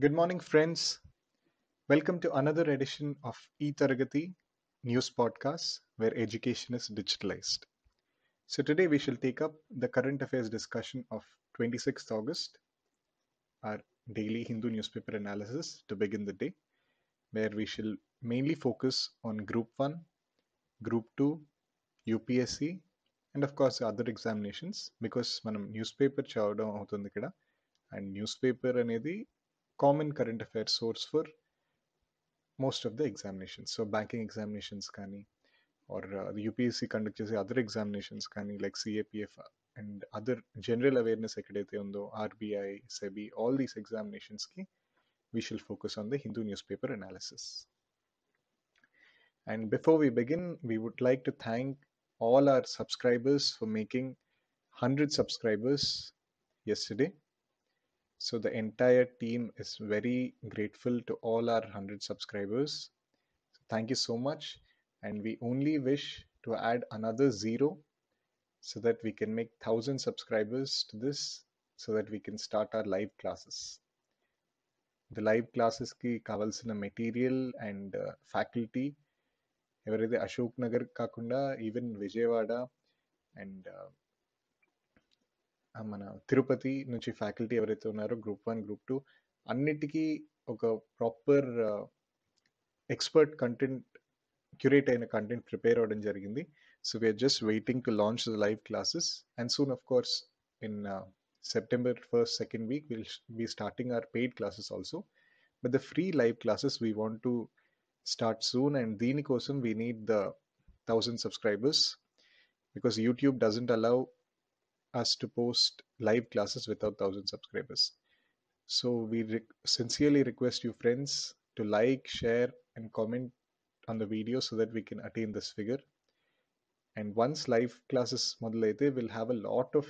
Good morning, friends. Welcome to another edition of eTaragati news podcast where education is digitalized. So, today we shall take up the current affairs discussion of 26th August, our daily Hindu newspaper analysis to begin the day, where we shall mainly focus on Group 1, Group 2, UPSC, and of course other examinations, because మనం newspaper paper చదవడం అవుతుంది ఇక్కడ common current affairs source for most of the examinations. So banking examinations kani or uh, the UPSC conducts, conduct other examinations kani like CAPF and other general awareness on the RBI, SEBI, all these examinations ki, we shall focus on the Hindu newspaper analysis. And before we begin, we would like to thank all our subscribers for making 100 subscribers yesterday. So the entire team is very grateful to all our 100 subscribers. So thank you so much. And we only wish to add another zero so that we can make 1000 subscribers to this so that we can start our live classes. The live classes ki కావాల్సిన material and uh, faculty Ashok Nagar Kakunda, even even Vijayawada and uh, మన తిరుపతి నుంచి faculty ఎవరైతే ఉన్నారో group one group two అన్నిటికీ ఒక proper expert content curate అయిన content prepare అవ్వడం జరిగింది so we are just waiting to launch the live classes and soon of course in September first second week will be starting our paid classes also but the free live classes we want to start soon and దీనికోసం we need the thousand subscribers because YouTube doesn't allow us to post live classes without 1000 subscribers. So we re sincerely request you friends to like, share and comment on the video so that we can attain this figure. And once live classes modulated, we'll have a lot of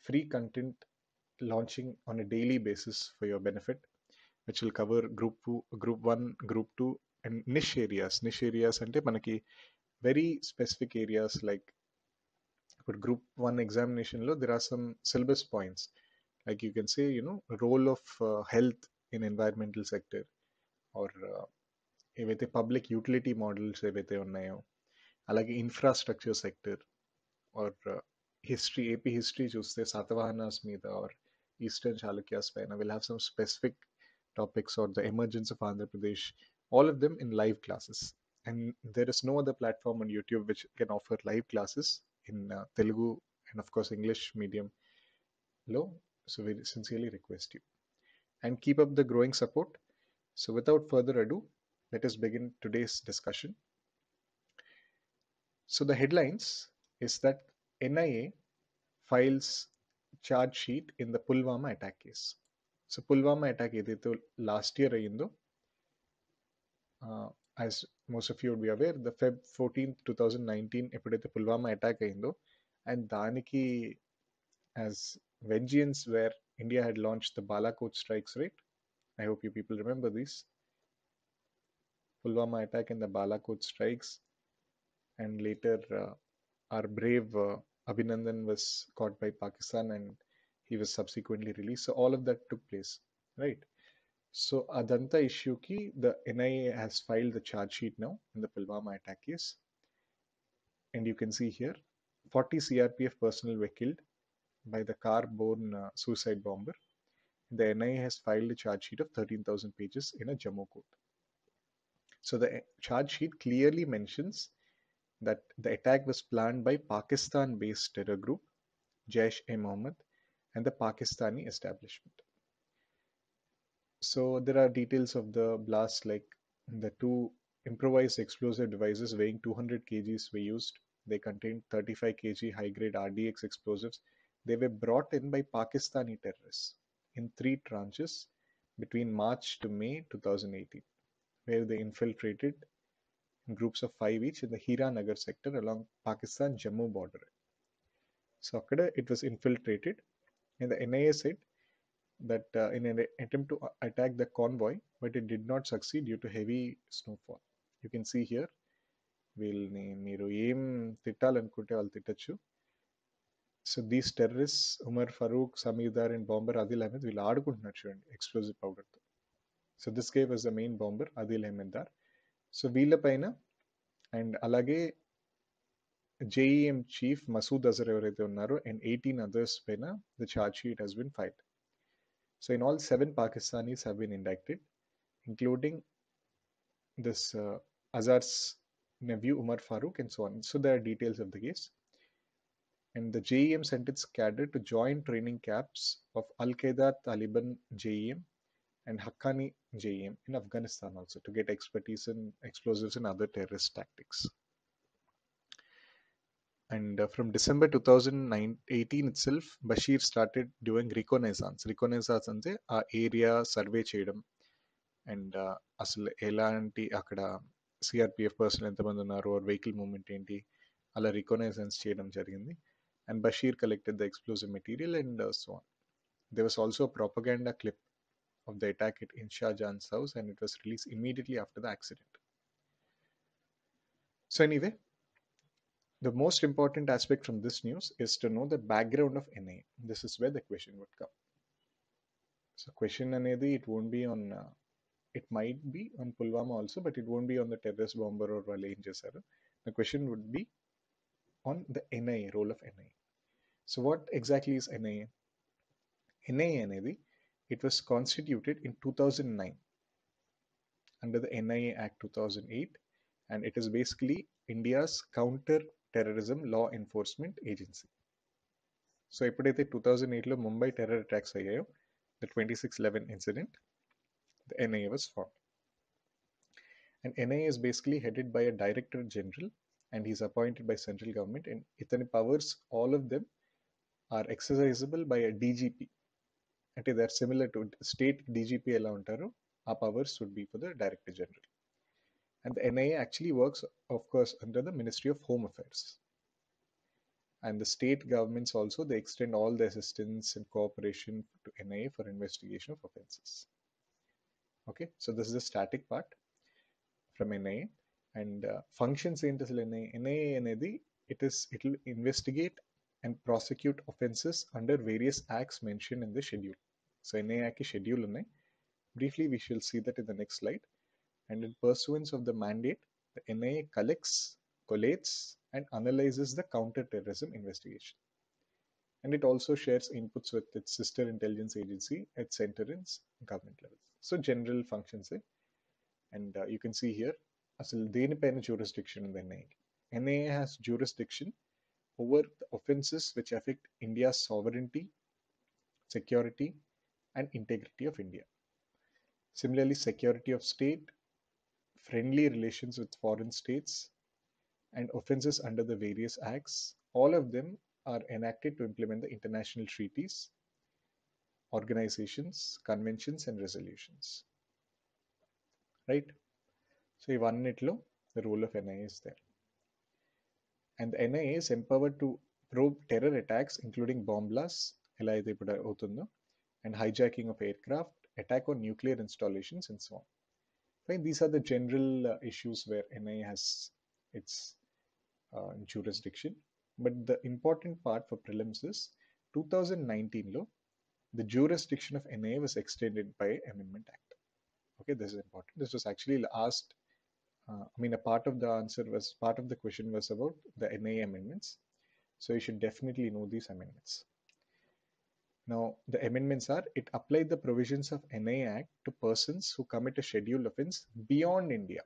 free content launching on a daily basis for your benefit, which will cover group two, group one, group two, and niche areas. Niche areas and manaki very specific areas like but group one examination lo there are some syllabus points like you can say you know role of uh, health in environmental sector or the uh, public utility models like infrastructure sector or uh, history ap history choose the satavahanas meeda or eastern chalukyas paina we'll have some specific topics or the emergence of andhra pradesh all of them in live classes and there is no other platform on youtube which can offer live classes in uh, Telugu and of course English medium low. So we sincerely request you and keep up the growing support. So without further ado, let us begin today's discussion. So the headlines is that NIA files charge sheet in the Pulwama attack case. So Pulwama attack last year, year ಅಯ್ಯಿಂದು uh, as most of you would be aware the Feb fourteenth two thousand nineteen ఎప్పుడైతే Pulwama attack అయిందో and దానికి as vengeance where India had launch the Balakot strikes right I hope you people remember these Pulwama attack and the Balakot strikes and later our brave Abhinandan was caught by Pakistan and he was subsequently released. So all of that took place, right? So Adanta Ishuki, the NIA has filed the charge sheet now in the Pulwama attack case. And you can see here, 40 CRPF personnel were killed by the car-borne uh, suicide bomber. The NIA has filed a charge sheet of 13,000 pages in a Jammu court. So the uh, charge sheet clearly mentions that the attack was planned by Pakistan-based terror group Jaish-e-Mohammed and the Pakistani establishment. So there are details of the blast like the two improvised explosive devices weighing 200 kgs were used. They contained 35 kg high-grade RDX explosives. They were brought in by Pakistani terrorists in three tranches between March to May 2018, where they infiltrated in groups of five each in the Hiranagar sector along Pakistan-Jammu border. So it was infiltrated and the NIA said that uh, in an attempt to uh, attack the convoy, but it did not succeed due to heavy snowfall. You can see here, వీళ్ళని మీరు ఏం తిట్టాలనుకుంటే వాళ్ళు తిట్టచ్చు so these terrorist Umar Farooq Samidar and bomber Adil Ahmad వీళ్ళు ఆడుకుంటున్నారు చూడండి explosive పౌడర్తో so this guy was the main bomber Adil Ahmad Dar so వీళ్ళపైన అండ్ అలాగే జేఈఎం చీఫ్ మసూద్ అజర్ ఎవరైతే ఉన్నారో అండ్ ఎయిటీన్ అదర్స్ పైన the charge sheet has been filed So in all, seven Pakistanis have been indicted, including this uh, Azhar's nephew Umar Farooq and so on. So there are details of the case. And the JEM its cadre to join training camps of Al-Qaeda Taliban JEM and Haqqani JEM in Afghanistan also to get expertise in explosives and other terrorist tactics. And from December two from nine eighteen self Bashir started doing reconnaissance reconnaissance అంటే ఆ area survey చేయడం and uh, అసలు ఎలాంటి అక్కడ CRPF person ఎంతమంది ఉన్నారు are vehicle moment ఏంటి అలా రికోనైజెన్స్ చేయడం జరిగింది and Bashir collected the explosive material and so on they was also propaganda clip of the attack it in Shahjan's house and it was release immediately after the accident so anyway The most important aspect from this news is to know the background of NA. This is where the question would come. So question NA, it won't be on, uh, it might be on Pulwama also, but it won't be on the terrorist bomber or Valenjasaran. The question would be on the NA role of NA. So what exactly is NA? NA, anedi, it was constituted in 2009 under the NIA Act 2008 and it is basically India's counter terrorism law enforcement agency so ఎప్పుడైతే two thousand ఎయిట్లో Mumbai terror attacks అయ్యాయో the twenty six eleven incident the NIA was form and NIA is basically headed by a director general and he's appointed by central government and ఇతని powers all of them are exercisable by a DGP అంటే they are similar to state DGP ఎలా ఉంటారో ఆ powers would be for the director general and the NIA actually works, of course, under the Ministry of Home Affairs. And the state governments also, they extend all the assistance and cooperation to NIA for investigation of offenses. Okay, so this is the static part from NIA. And uh, functions in NIA, NIA, NIA, it is, it will investigate and prosecute offenses under various acts mentioned in the schedule. So NIA schedule, schedule, briefly we shall see that in the next slide and in pursuance of the mandate, the NIA collects, collates, and analyzes the counterterrorism investigation. And it also shares inputs with its sister intelligence agency at center and government levels. So general functions there. Eh? And uh, you can see here, the independent jurisdiction in the NIA. NIA has jurisdiction over the offences which affect India's sovereignty, security, and integrity of India. Similarly, security of state, friendly relations with foreign states, and offenses under the various acts, all of them are enacted to implement the international treaties, organizations, conventions, and resolutions. Right? So, in one nitlo, the role of NIA is there. And the NIA is empowered to probe terror attacks, including bomb blasts, and hijacking of aircraft, attack on nuclear installations, and so on. Right? These are the general uh, issues where NA has its uh, jurisdiction. But the important part for prelims is 2019 law, the jurisdiction of NA was extended by Amendment Act. Okay, this is important. This was actually asked, uh, I mean, a part of the answer was, part of the question was about the NA amendments. So you should definitely know these amendments. Now, the amendments are it applied the provisions of NA Act to persons who commit a scheduled offense beyond India,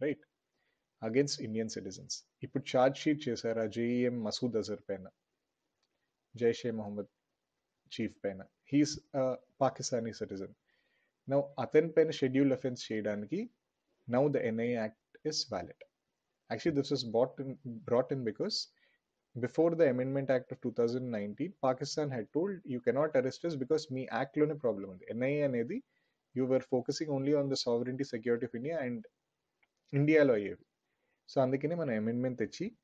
right? Against Indian citizens. He put charge sheet chesara JEM Masood Azhar pena, Jaishe Mohammed, chief pena. He is a Pakistani citizen. Now, aten pena scheduled offense shade now the NA Act is valid. Actually, this was brought in because before the Amendment Act of 2019, Pakistan had told you cannot arrest us because me act lone problem. and NIA and you were focusing only on the sovereignty security of India and India law. So andakine mana amendment techi.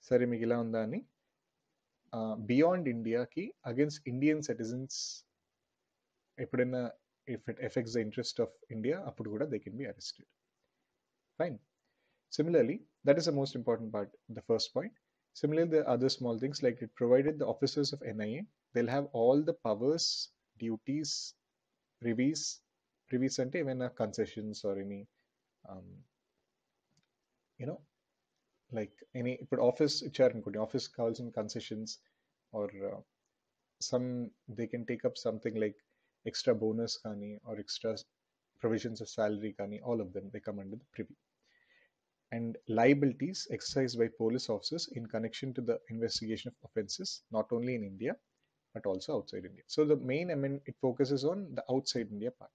Sare migila undani. Uh, beyond India ki against Indian citizens epudena if it affects the interest of India, apudhuda they can be arrested. Fine. Similarly, that is the most important part, the first point. Similarly, the other small things like it provided the officers of NIA, they'll have all the powers, duties, privies, privies and even concessions or any, um, you know, like any but office HR including office calls and concessions or uh, some they can take up something like extra bonus kani or extra provisions of salary kani all of them they come under the privy and liabilities exercised by police officers in connection to the investigation of offenses not only in India but also outside India. So the main I mean, it focuses on the outside India part.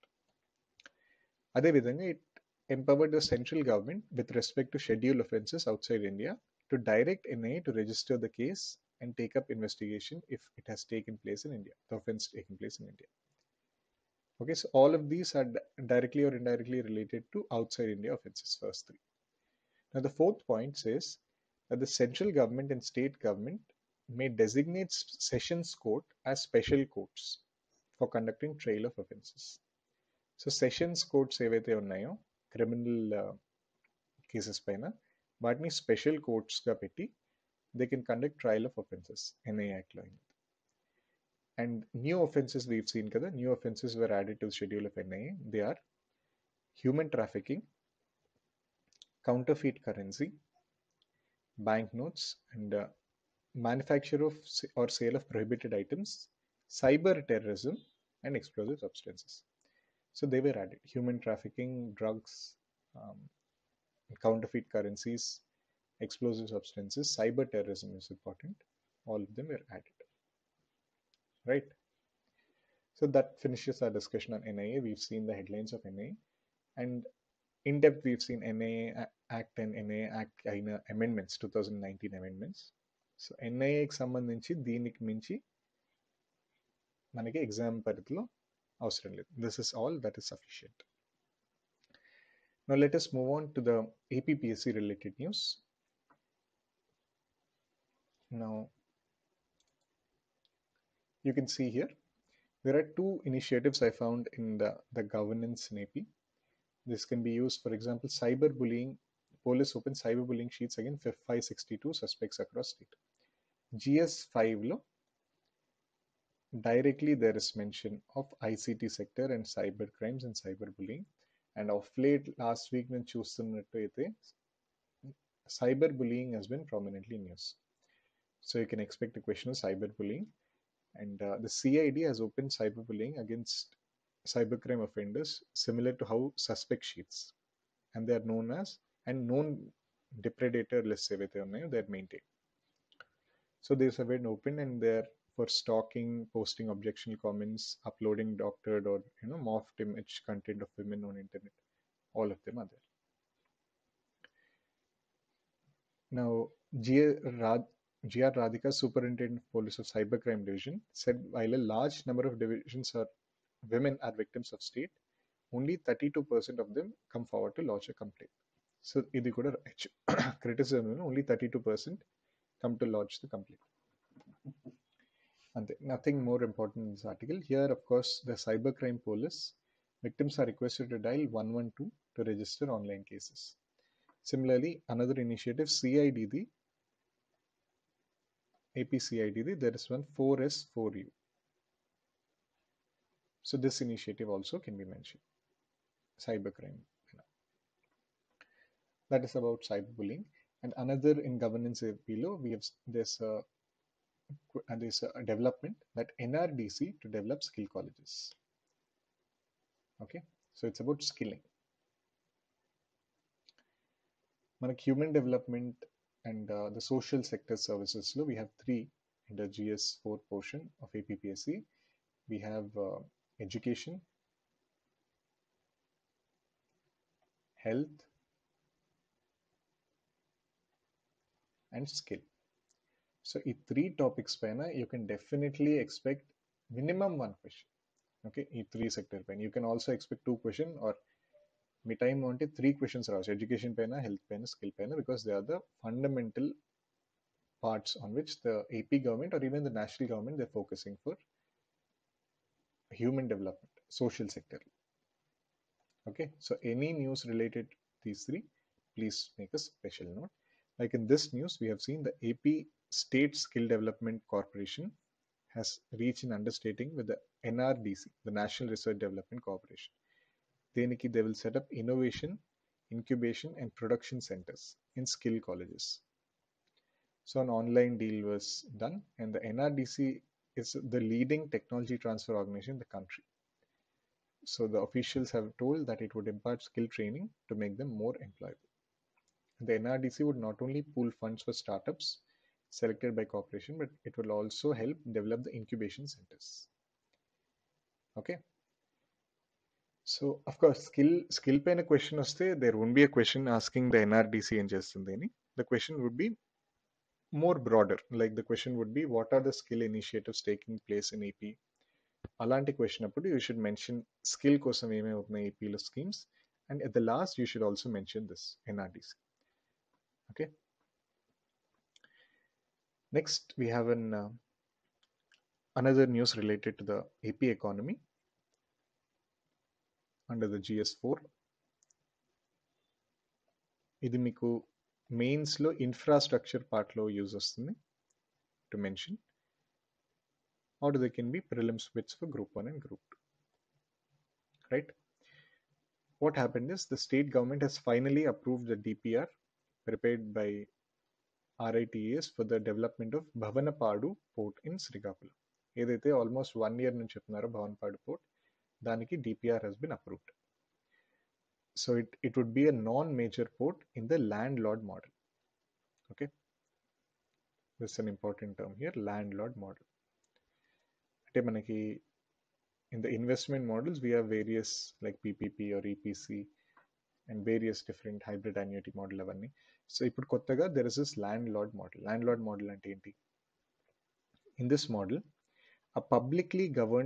Adhavidhanga, it empowered the central government with respect to schedule offences outside India to direct NIA to register the case and take up investigation if it has taken place in India, the offence taking place in India. Okay, so all of these are directly or indirectly related to outside India offences, first three. Now, the fourth point says that the central government and state government may designate sessions court as special courts for conducting trial of offences. So, sessions court courts are criminal uh, cases, but special courts they can conduct trial of offences in Act line. And new offences we've seen, new offences were added to the schedule of NIA. They are human trafficking, counterfeit currency, banknotes, and uh, manufacture of or sale of prohibited items, cyber terrorism, and explosive substances. So they were added human trafficking, drugs, um, counterfeit currencies, explosive substances, cyber terrorism is important. All of them were added. Right? So that finishes our discussion on NIA. We've seen the headlines of NIA. And in depth we've seen NA Act and NA Act amendments, two thousand nineteen amendments. So nineteen amendments so ఎన్ఐఏకి సంబంధించి దీనికి మించి మనకి exam పరిధిలో అవసరం లేదు this Now let us move on to the APPSC related news. Now you can see here there are two initiatives I found in the, the governance in AP. This can be used, for example, cyber bullying. Police open cyber bullying sheets again 562 suspects across state. GS5 law. Directly there is mention of ICT sector and cyber crimes and cyber bullying. And of late last week, when choose bullying has been prominently news. So you can expect a question of cyber bullying, And uh, the CID has opened cyber bullying against cybercrime offenders similar to how suspect sheets and they are known as and known depredator let's say with their name they're maintained so these have been open and they're for stalking posting objectionable comments uploading doctored or you know morphed image content of women on internet all of them are there now G. GR Radhika, Superintendent Police of Cybercrime Division, said while a large number of divisions are women are victims of state, only 32% of them come forward to lodge a complaint. So is a criticism. only 32% come to lodge the complaint. And nothing more important in this article. Here, of course, the cybercrime police victims are requested to dial 112 to register online cases. Similarly, another initiative, CIDD, APCIDD, there is one 4S4U. So this initiative also can be mentioned. Cybercrime. That is about cyberbullying. And another in governance below, we have this uh, this a development that NRDC to develop skill colleges. Okay, so it's about skilling. మనకి uh, the development and the social sector సర్వీసెస్లో we have three and GS four portion of APSC we have education, health, and skill. So, in three topics, paina, you can definitely expect minimum one question. Okay, in three sector pain. You can also expect two question or time time three questions questions రావచ్చు education, health health skill skill because because they are the fundamental parts on which the AP government or even the national government they're focusing for human development, social sector. Okay, so any news related these three, please make a special note. Like in this news, we have seen the AP State Skill Development Corporation has reached an understanding with the NRDC, the National Research Development Corporation. they will set up innovation, incubation, and production centers in skill colleges. So an online deal was done, and the NRDC is the leading technology transfer organization in the country. So the officials have told that it would impart skill training to make them more employable. The NRDC would not only pool funds for startups selected by corporation, but it will also help develop the incubation centers. Okay. So of course, skill skill pain a question of there. There won't be a question asking the NRDC and Justin The question would be more broader like the question would be what are the skill initiatives taking place in ap alanti question appudu you should mention skill kosam em ap lo schemes and at the last you should also mention this scheme. okay next we have an uh, another news related to the ap economy under the gs4 ఇది మీకు మెయిన్స్లో infrastructure పార్ట్లో use వస్తుంది to mention or they can be prelims with for group one and group two right what happen is the state government has finally approve the DPR prepared by RITES for the development of Bhavanapadu port in Srikakulam ఏదైతే almost one year నుంచి చెప్తున్నారో Bhavanpadu port దానికి DPR has been approved so it, it would be a non-major port in the landlord model okay this is an important term here landlord model in the investment models we have various like ppp or epc and various different hybrid annuity model So if ఇప్పుడు put there there is this landlord model, landlord model and T అంటే ఏంటి in this model a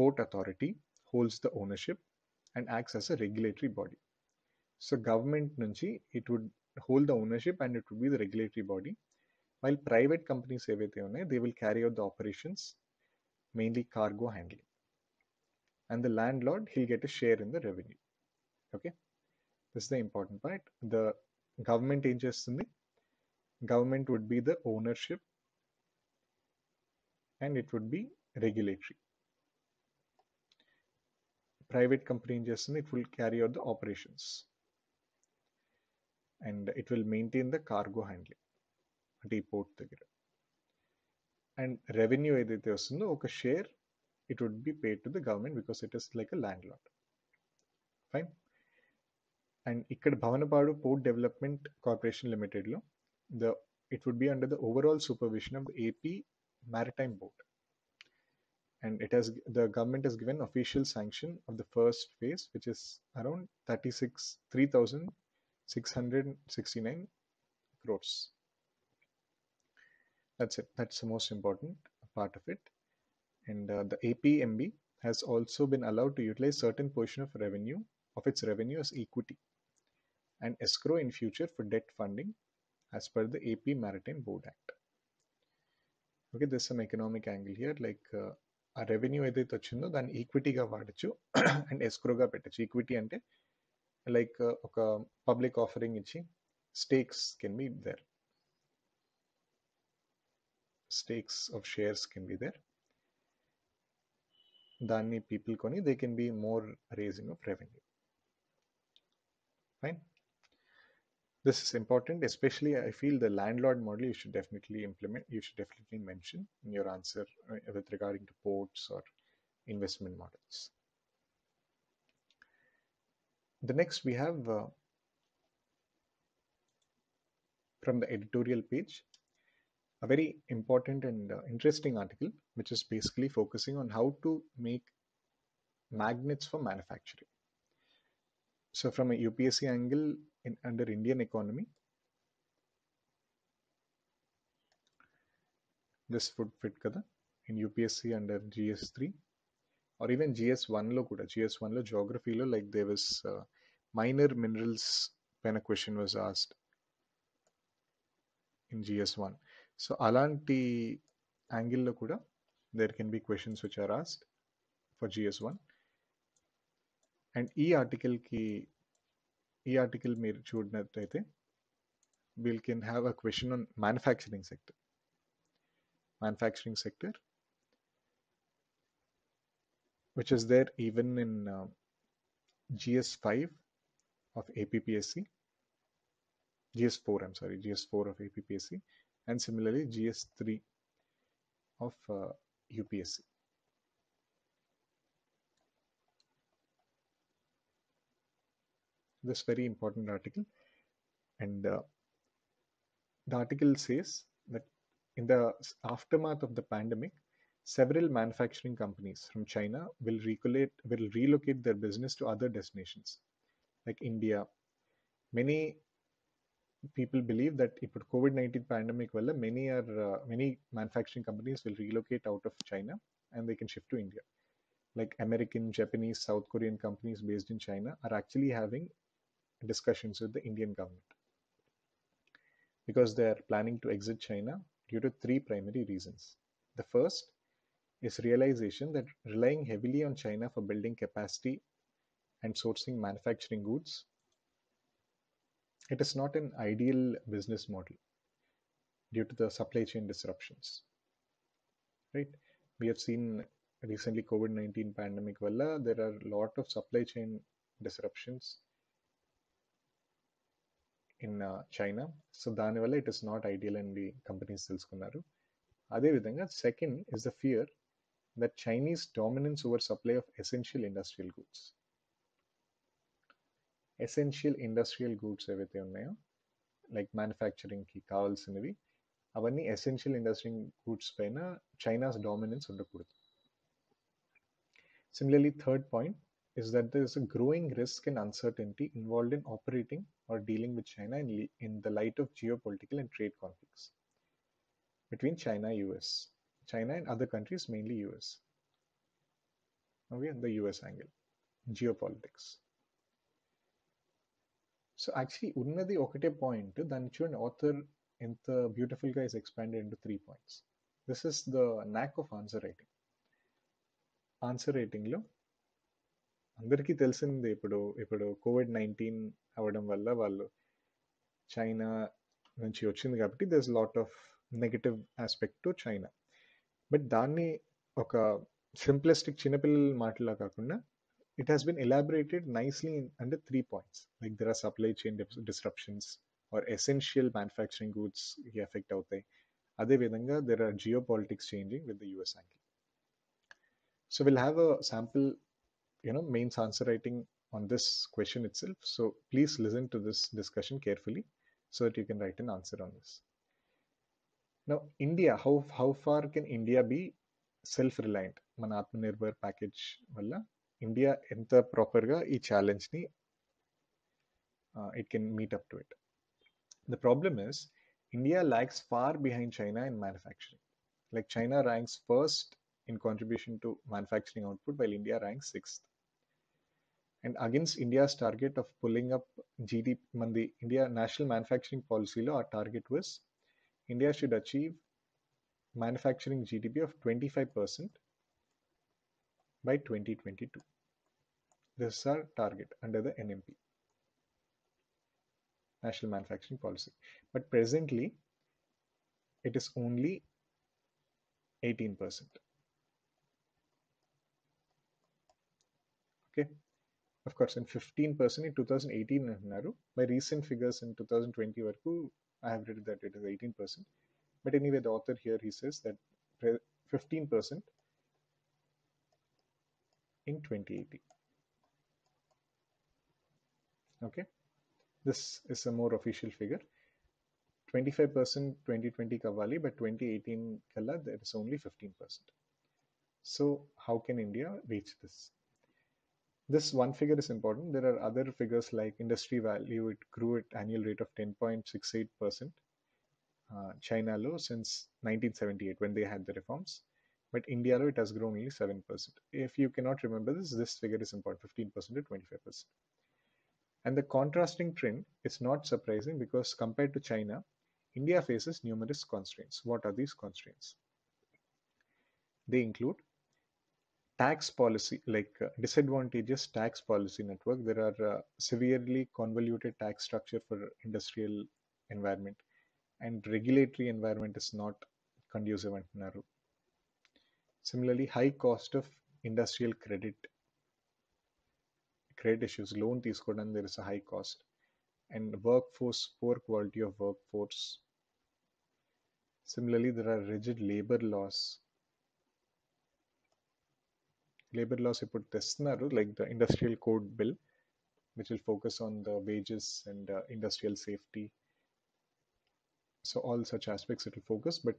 port authority holds the ownership and acts as a regulatory body. So government nunchi, it would hold the ownership and it would be the regulatory body. While private companies, they will carry out the operations, mainly cargo handling. And the landlord, he'll get a share in the revenue. Okay, this is the important part. The government interest in the government would be the ownership and it would be regulatory private company ingestion, it will carry out the operations and it will maintain the cargo handling depot and revenue no, share it would be paid to the government because it is like a landlord fine and ikkada bhavanapadu port development corporation limited lo the it would be under the overall supervision of ap maritime board and it has the government has given official sanction of the first phase which is around 36 3669 crores that's it that's the most important part of it and uh, the apmb has also been allowed to utilize certain portion of revenue of its revenue as equity and escrow in future for debt funding as per the ap maritime board act okay there's some economic angle here like uh, ఆ revenue ఏదైతే వచ్చిందో దాన్ని ఈక్విటీగా వాడచ్చు and ఎస్క్రోగా పెట్టచ్చు equity అంటే like uh, ఒక public offering ఇచ్చి stakes can be there stakes of shares can be there దాన్ని పీపుల్ కొని they can be more raising of revenue fine this is important especially i feel the landlord model you should definitely implement you should definitely mention in your answer uh, with regarding to ports or investment models the next we have uh, from the editorial page a very important and uh, interesting article which is basically focusing on how to make magnets for manufacturing so from a UPSC angle in under Indian economy, this would fit kada in UPSC under GS3 or even GS1 lo kuda GS1 lo geography lo like there was uh, minor minerals when a question was asked in GS1. So alanti angle lo kuda there can be questions which are asked for GS1. And ఈ ఆర్టికల్కి ఈ article మీరు చూడినట్టయితే we'll can have a question on manufacturing sector manufacturing sector which is there even in uh, GS5 of APPSC, GS4, I'm sorry, GS4 of APPSC, and similarly GS3 of UPSC. Uh, this very important article and uh, the article says that in the aftermath of the pandemic several manufacturing companies from china will relocate will relocate their business to other destinations like india many people believe that if the covid-19 pandemic well many are uh, many manufacturing companies will relocate out of china and they can shift to india like american japanese south korean companies based in china are actually having discussions with the Indian government because they are planning to exit China due to three primary reasons. The first is realization that relying heavily on China for building capacity and sourcing manufacturing goods it is not an ideal business model due to the supply chain disruptions right we have seen recently covid-19 pandemic Well, there are a lot of supply chain disruptions in China so దానివల్ల it is not ideal and the companies తెలుసుకున్నారు అదేవిధంగా second is the fear that Chinese dominance over supply of essential industrial goods essential industrial goods ఏవైతే ఉన్నాయో like మ్యానుఫ్యాక్చరింగ్కి కావాల్సినవి అవన్నీ essential industrial goods పైన China's dominance ఉండకూడదు similarly third point is that there is a growing risk and uncertainty involved in operating or dealing with China in, in the light of geopolitical and trade conflicts between China US, China and other countries, mainly US. Now we are in the US angle, geopolitics. So actually, unnadi okate point danchun author in the beautiful guy is expanded into three points. This is the knack of answer writing. Answer writing రైటింగ్లో అందరికీ తెలిసింది ఇప్పుడు ఇప్పుడు Covid nineteen అవ్వడం వల్ల వాళ్ళు China నుంచి వచ్చింది కాబట్టి this lot of negative aspect to China but దాన్ని ఒక సింప్లిస్టిక్ చిన్నపిల్లల మాటలా కాకుండా it has been elaborated nicely అంటే three points like there are supply chain disruptions are essential manufacturing goods effect అవుతాయి అదేవిధంగా there are geopolitics changing with the US angle so will have a sample you know means answer writing on this question itself. So please listen to this discussion carefully so that you can write an answer on this. Now, India, how, how far can India be self reliant మన Atmanirbhar package వల్ల India ఎంత ప్రాపర్గా ఈ ఛాలెంజ్ని it can meet up to it the problem is India lags far behind China in manufacturing like China ranks first in contribution to manufacturing output while India ranks sixth and against India's target of pulling up GD మంది India national manufacturing పాలసీలో ఆ target was India should achieve manufacturing GDP of twenty five percent by 2022. This is our target under the NMP, National Manufacturing Policy. But presently, it is only 18 percent. of course in 15% in 2018 naru. my recent figures in 2020 were i have read that it is 18% but anyway the author here he says that 15% in 2018 okay this is a more official figure 25% 2020 kavali but 2018 kala there is only 15% so how can india reach this this one figure is important. There are other figures like industry value, it grew at annual rate of 10.68%. Uh, China low since 1978 when they had the reforms, but India low it has grown only 7%. If you cannot remember this, this figure is important 15% to 25%. And the contrasting trend is not surprising because compared to China, India faces numerous constraints. What are these constraints? They include tax policy, like uh, disadvantageous tax policy network. There are uh, severely convoluted tax structure for industrial environment and regulatory environment is not conducive and narrow. Similarly, high cost of industrial credit, credit issues, loan and there is a high cost and workforce, poor quality of workforce. Similarly, there are rigid labor laws labor laws ఇప్పుడు తెస్తున్నారు like the Industrial Code Bill, which will focus on the wages and uh, industrial safety. So all such aspects it will focus, but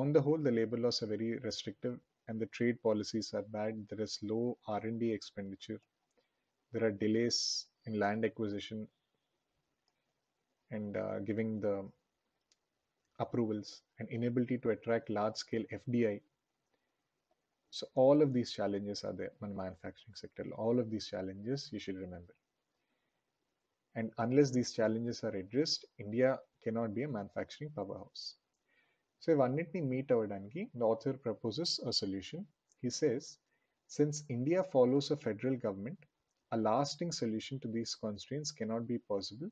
on the whole, the labor laws are very restrictive and the trade policies are bad. There is low R&D expenditure. There are delays in land acquisition and uh, giving the approvals and inability to attract large-scale FDI so all of these challenges are there in the manufacturing sector. All of these challenges you should remember. And unless these challenges are addressed, India cannot be a manufacturing powerhouse. So if అన్నిటినీ meet అవడానికి the author proposes a solution. He says, since India follows a federal government, a lasting solution to these constraints cannot be possible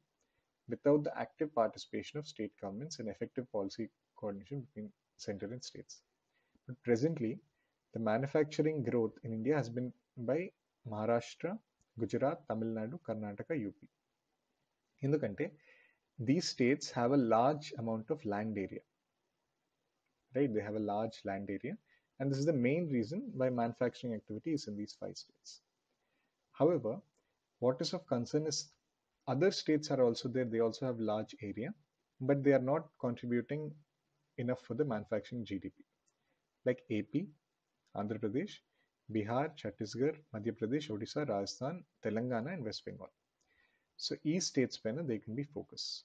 without the active participation of state governments and effective policy coordination between center and states. But presently, the manufacturing growth in India has been by Maharashtra, Gujarat, Tamil Nadu, Karnataka, UP. In the country, these states have a large amount of land area right they have a large land area and this is the main reason why manufacturing activity is in these five states however what is of concern is other states are also there they also have large area but they are not contributing enough for the manufacturing gdp like ap Andhra Pradesh, Bihar, Chhattisgarh, Madhya Pradesh, Odisha, Rajasthan, Telangana, and West Bengal. So these states pane, they can be focused.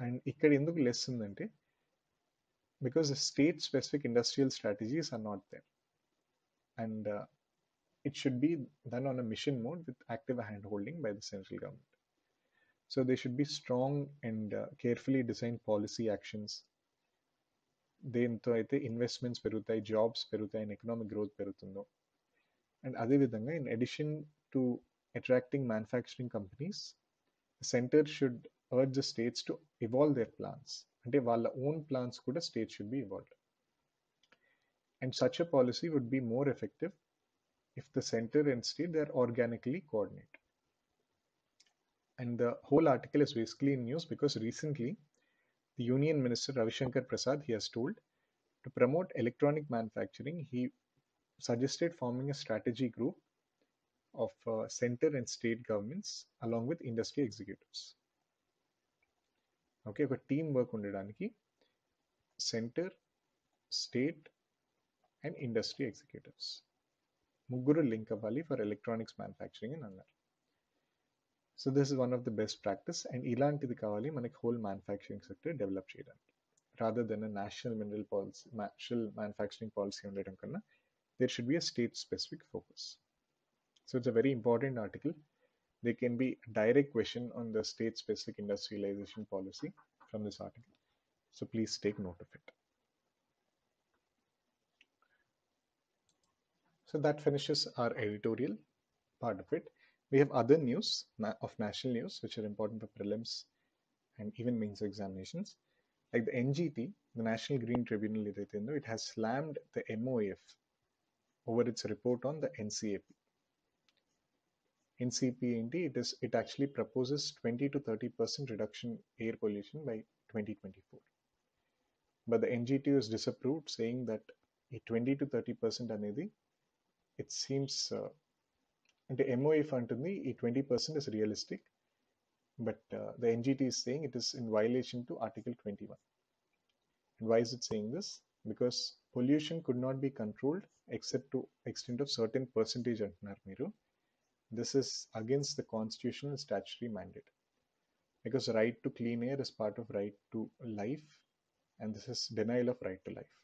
And ikkada enduku less undante because the state specific industrial strategies are not there. And uh, it should be done on a mission mode with active handholding by the central government. So, there should be strong and uh, carefully designed policy actions దేంతో అయితే investments పెరుగుతాయి jobs పెరుగుతాయి and economic growth పెరుగుతుందో and అదేవిధంగా in addition to attracting manufacturing companies centre should urge the states to evolve their plans అంటే వాళ్ళ own plans కూడా state should be evolved and such a policy would be more effective if the center and state they are organically coordinated and the whole article is basically in news because recently the Union Minister Ravishankar Prasad, he has told, to promote electronic manufacturing, he suggested forming a strategy group of uh, center and state governments along with industry executives. okay ఒక team work ఉండడానికి centre state and industry executives ముగ్గురు link అవ్వాలి for electronics manufacturing అని అన్నారు so this is one of the best practice and ఇలాంటిది కావాలి మనకి whole manufacturing sector develop చేయడానికి rather than national mineral policy national manufacturing policy ఉండటం కన్నా there should be a state specific focus. So it's a very important article. There can be a direct question on the state specific industrialization policy from this article. So please take note of it. So that finishes our editorial part of it. We have other news of national news, which are important for prelims and even mains examinations. Like the NGT, the National Green Tribunal, it has slammed the MOF over its report on the NCAP. NCP indeed, it, is, it actually proposes 20 to 30 percent reduction air pollution by 2024. But the NGT is disapproved, saying that 20 to 30 percent anedi, it seems uh, and the MOF antundi e 20% is realistic but uh, the NGT is saying it is in violation to article 21 why is it saying this because pollution could not be controlled except to extent of certain percentage antunnaru meeru this is against the constitutional statutory mandate because right to clean air is part of right to life and this is denial of right to life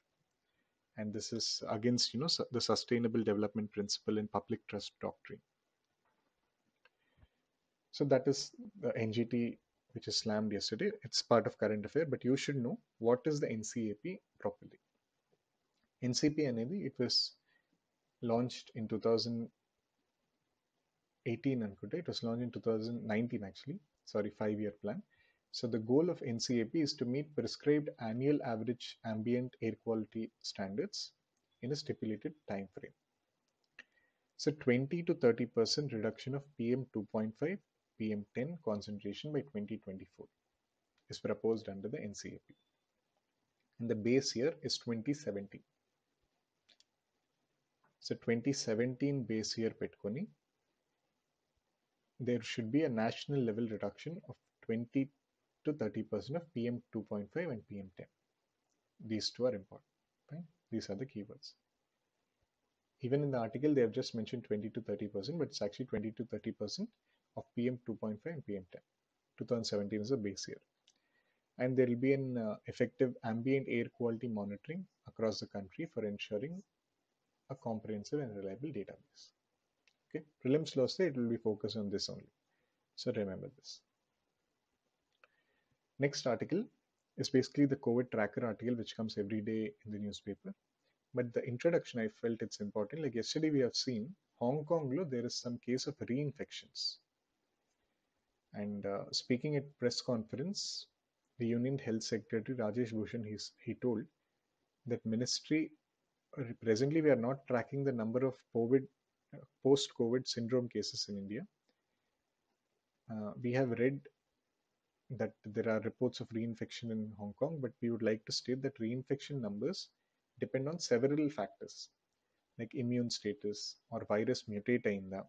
and this is against you know the sustainable development principle in public trust doctrine so that is the ngt which is slammed yesterday it's part of current affair but you should know what is the ncap properly ncpnab it was launched in 2018 and it was launched in 2019 actually sorry five year plan so the goal of NCAP is to meet prescribed annual average ambient air quality standards in a stipulated time frame. So 20 to 30% reduction of PM 2.5, PM 10 concentration by 2024 is proposed under the NCAP. And the base year is 2017. So 2017 base year Petconi, there should be a national level reduction of 20 to 30% of PM 2.5 and PM 10. These two are important. These are the keywords. Even in the article, they have just mentioned 20 to 30%, but it's actually 20 to 30% of PM 2.5 and PM 10. 2017 is a base year. And there will be an uh, effective ambient air quality monitoring across the country for ensuring a comprehensive and reliable database. Okay, prelims say it will be focused on this only. So remember this. Next article is basically the COVID tracker article, which comes every day in the newspaper. But the introduction, I felt it's important. Like yesterday, we have seen Hong Kong, there is some case of reinfections. And uh, speaking at press conference, the Union Health Secretary Rajesh Bhushan, he's, he told that ministry, uh, presently we are not tracking the number of COVID, uh, post-COVID syndrome cases in India. Uh, we have read that there are reports of reinfection in Hong Kong, but we would like to state that reinfection numbers depend on several factors like immune status or virus in mutata inda.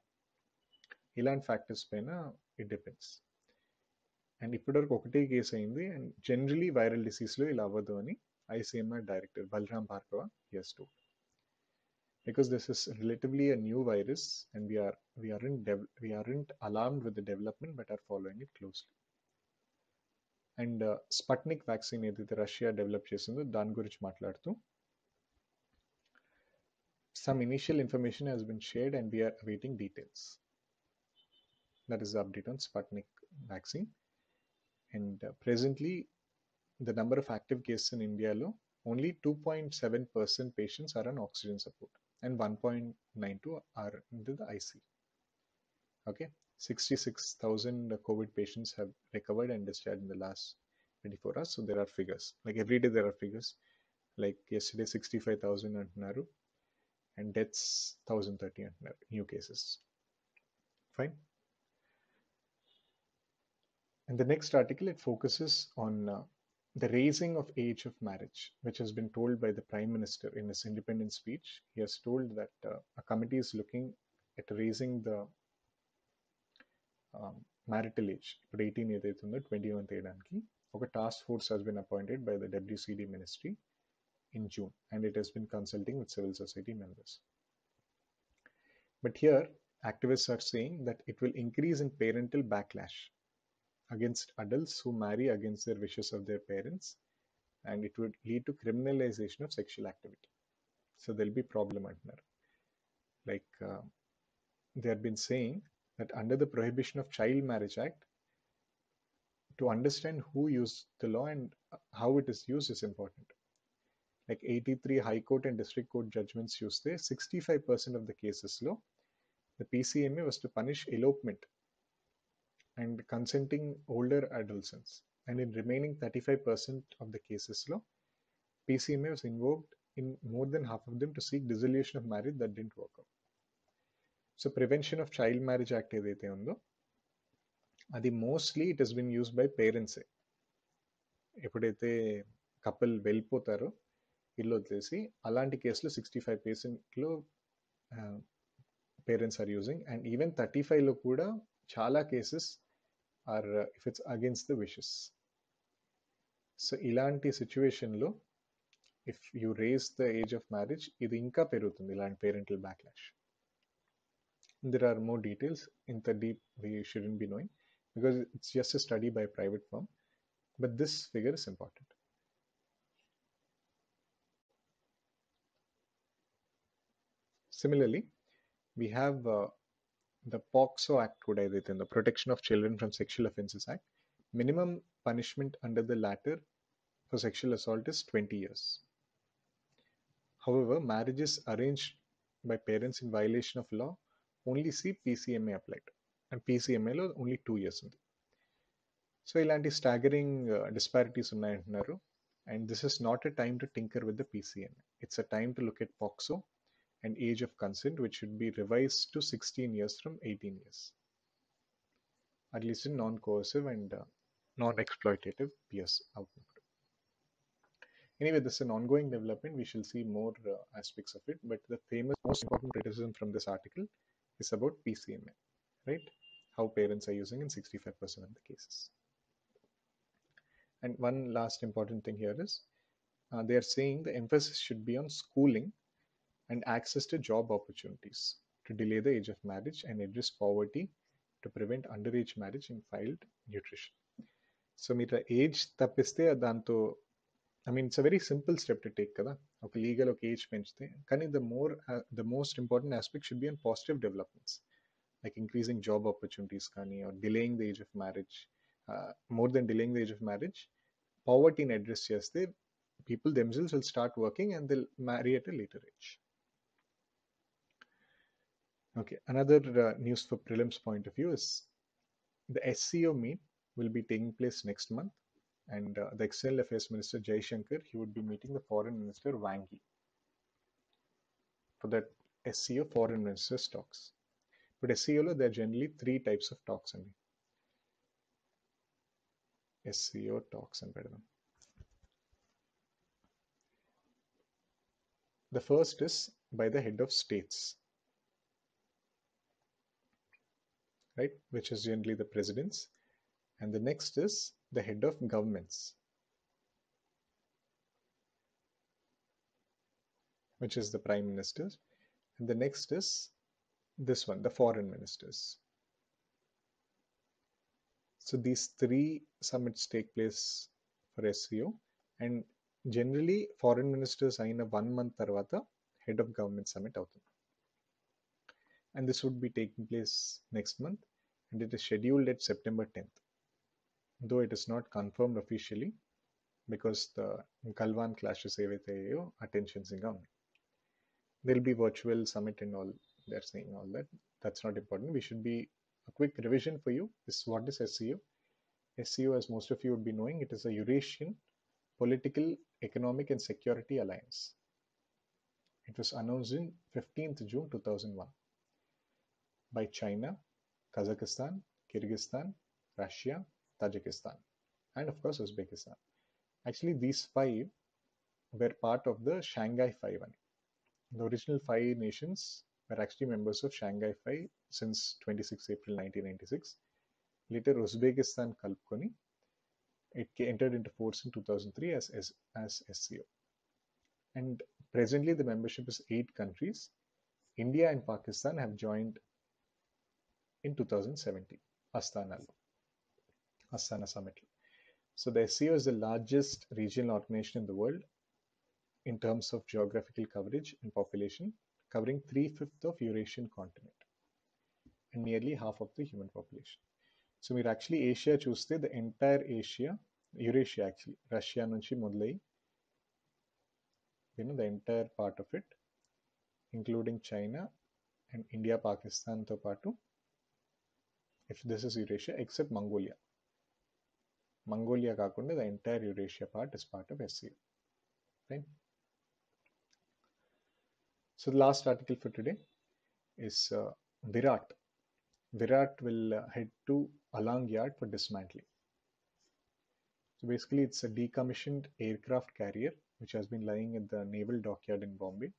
ఇలాంటి factors పైన it depends and ఇప్పటివరకు ఒకటే case అయింది and generally viral disease lo అవ్వదు అని ICMR director Balram Bhargava has told. because this is relatively a new virus and we are we aren't we aren't alarmed with the development but are following it closely and Sputnik vaccine ఏదైతే Russia develop చేసిందో దాని గురించి మాట్లాడుతూ some initial information has been shared and we're awaiting details that is update on Sputnik vaccine and presently the number of active cases in ఇండియాలో only two point seven percent patients are on oxygen support and one point nine two are in the ICU okay 66,000 COVID patients have recovered and discharged in the last 24 hours. So there are figures. Like every day there are figures. Like yesterday, 65,000 at Naru and deaths 1030 and new cases. Fine. And the next article, it focuses on uh, the raising of age of marriage, which has been told by the Prime Minister in his independent speech. He has told that uh, a committee is looking at raising the um, marital age, ఇప్పుడు eighteen ఏదైతే ఉందో twenty one చేయడానికి ఒక task force has been appointed by the WCD ministry in June and it has been consulting with civil society members. But here, activists are saying that it will increase in parental backlash against adults who marry against the wishes of their parents and it would lead to criminalization of sexual activity. So there'll be problem at Like uh, they have been saying that under the Prohibition of Child Marriage Act, to understand who used the law and how it is used is important. Like 83 High Court and District Court judgments used there, 65% of the cases law. The PCMA was to punish elopement and consenting older adolescents. And in remaining 35% of the cases law, PCMA was invoked in more than half of them to seek dissolution of marriage that didn't work out. So prevention of child marriage act ఏదైతే ఉందో అది mostly it has been used by పేరెంట్సే ఎప్పుడైతే couple వెళ్ళిపోతారో ఇల్లు వదిలేసి అలాంటి కేసులో సిక్స్టీ ఫైవ్ పర్సెంట్లో parents are using and even thirty ఫైవ్లో కూడా చాలా cases are if it's against the wishes so ఇలాంటి సిచ్యువేషన్లో if you raise the age of marriage ఇది ఇంకా పెరుగుతుంది ఇలాంటి parental backlash there are more details in the deep we shouldn't be knowing because it's just a study by a private firm but this figure is important similarly we have uh, the POXO Act could in the Protection of Children from Sexual Offences Act. Minimum punishment under the latter for sexual assault is 20 years. However, marriages arranged by parents in violation of law only C PCMA applied and పీసీఎంఏలో only two years ఉంది so ఇలాంటి staggering disparities ఉన్నాయంటున్నారు and this is not a time to tinker with the PCMA it's a time to look at POCSO and age of consent which should be revise to sixteen years from eighteen years at least in non coercive and non exploitative peers అవుతుంది Anyway, this is an ongoing development. We shall see more uh, aspects of it. But the famous, most important criticism from this article is about PCMA, right? How parents are using in 65% of the cases. And one last important thing here is uh, they are saying the emphasis should be on schooling and access to job opportunities to delay the age of marriage and address poverty to prevent underage marriage and child nutrition. So, mira age tapiste adanto I mean it's a very simple step to take కదా ఒక legal ఒక age పెంచితే కానీ the more the most important aspect should be on positive developments like increasing job opportunities కానీ or delaying the age of marriage more than delaying the age of marriage పావర్టీని address చేస్తే people themselves will start working and they'll marry at a later age Okay, another uh, news for prelims point of view is the SEO meet will be taking place next month and uh, the External Affairs Minister Jay Shankar, he would be meeting the Foreign Minister Wang Yi for that SEO Foreign Ministers talks. But SCO, there are generally three types of talks only. SEO talks and better The first is by the head of states, right, which is generally the presidents. And the next is the head of governments, which is the prime minister. And the next is this one, the foreign ministers. So these three summits take place for SEO and generally foreign ministers are in a one month tarvata head of government summit. And this would be taking place next month and it is scheduled at September 10th though it is not confirmed officially because the Kalvan clashes with attentions attention Singam. There'll be virtual summit and all they're saying all that. That's not important. We should be a quick revision for you is what is SEO. SEO, as most of you would be knowing, it is a Eurasian political, economic, and security alliance. It was announced in 15th June 2001 by China, Kazakhstan, Kyrgyzstan, Russia, Tajikistan, and of course Uzbekistan. Actually, these five were part of the Shanghai Five. The original five nations were actually members of Shanghai Five since 26 April 1996. Later, Uzbekistan Kalpkoni. It entered into force in 2003 as, as, as SCO. And presently, the membership is eight countries. India and Pakistan have joined in 2017, Astana. Asana Summit. So the SEO is the largest regional organization in the world in terms of geographical coverage and population, covering three-fifths of Eurasian continent and nearly half of the human population. So we're actually Asia choose the entire Asia, Eurasia actually, Russia Nunchi Mudlai, you know, the entire part of it, including China and India, Pakistan, Topatu. If this is Eurasia, except Mongolia, Mongolia కాకుండా The entire Eurasia part is part of SCO right so the last article for today is uh, virat virat will uh, head to a long yard for dismantling so basically it's a decommissioned aircraft carrier which has been lying at the naval dockyard in bombay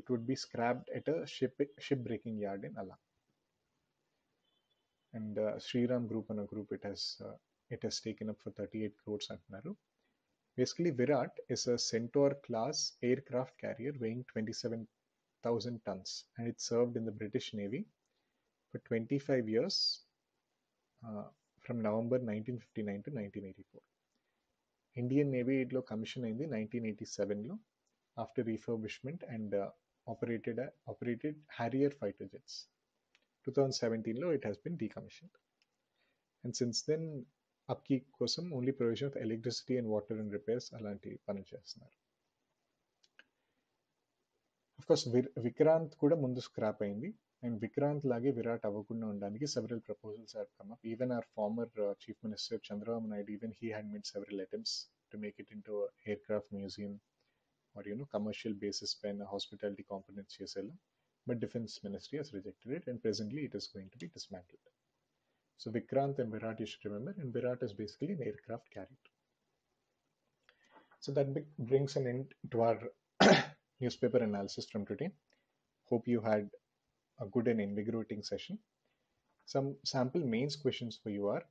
it would be scrapped at a ship shipbreaking yard in alang and uh, Sri Ram Group and a group it has it has taken up for 38 crores at Naru. Basically, Virat is a Centaur class aircraft carrier weighing 27,000 tons and it served in the British Navy for 25 years uh, from November 1959 to 1984. Indian Navy had commissioned in the 1987 lo, after refurbishment and uh, operated, uh, operated Harrier fighter jets. 2017 lo, it has been decommissioned. And since then, upkeep కోసం only provision of electricity and water and repairs అలాంటి పనులు చేస్తున్నారు course Vikrant కూడా ముందు scrap అయింది and Vikrant లాగే విరాట్ అవ్వకుండా ఉండడానికి several proposals are come up even our former chief minister Chandrababu Naidu even he had made several attempts to make it into aircraft museum or you know commercial basis పైన hospitality components చేసేలా but defence ministry has rejected it and presently it is going to be dismantled So Vikrant and Virat you should remember, and Virat is basically an aircraft carrier. So that brings an end to our newspaper analysis from today. Hope you had a good and invigorating session. Some sample mains questions for you are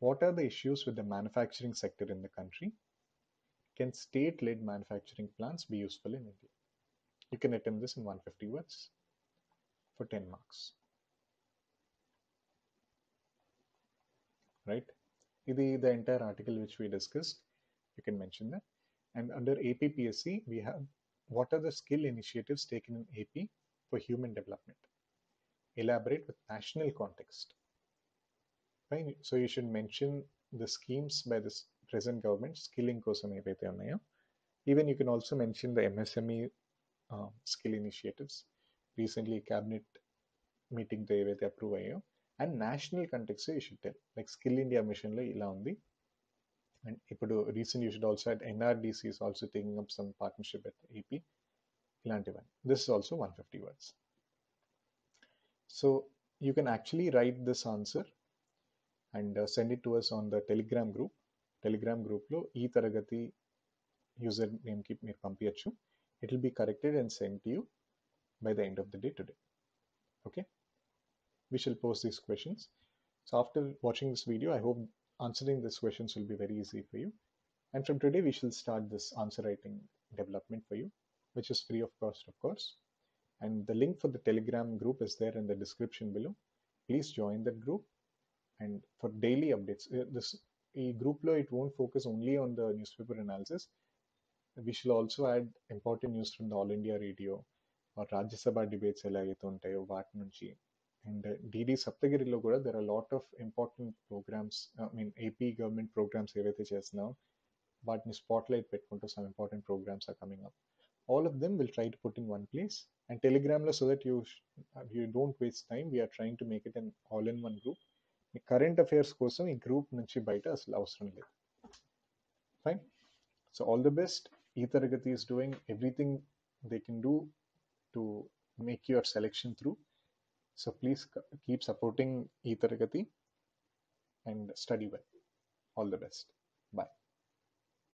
What are the issues with the manufacturing sector in the country? Can state led manufacturing plants be useful in India? You can attempt this in 150 words for 10 marks. right? The, the entire article which we discussed, you can mention that. And under APPSC, we have what are the skill initiatives taken in AP for human development? Elaborate with national context. Right? So you should mention the schemes by the present government, skilling కోసం ఏవైతే even you can also mention the MSME uh, skill initiatives. Recently, cabinet meeting they approve approved. And national contexts you should tell like skill India మిషన్లో ఇలా ఉంది and ఇప్పుడు recent you should also at NRDC is also taking up some partnership at AP ఇలాంటివన్నీ this is also one fifty words so you can actually write this answer and send it to us on the Telegram group Telegram గ్రూప్లో ఈ తరగతి user నేమ్కి మీరు పంపించచ్చు it will be corrected and send to you by the end of the day today okay we shall pose these questions. So after watching this video, I hope answering these questions will be very easy for you. And from today, we shall start this answer writing development for you, which is free of cost, of course. And the link for the Telegram group is there in the description below. Please join that group. And for daily updates, uh, this group law, it won't focus only on the newspaper analysis. We shall also add important news from the All India Radio or Rajya Sabha debates ఎలా అయితే and dd saptagiri lo there are a lot of important programs uh, i mean ap government programs evaithe now. but in spotlight pettukuntu some important programs are coming up all of them will try to put in one place and telegram lo so that you uh, you don't waste time we are trying to make it an all in one group the current affairs kosam the group nunchi baita asalu avasaram ledhu fine so all the best etharagati is doing everything they can do to make your selection through so please keep supporting Ethergati and study well. All the best. Bye.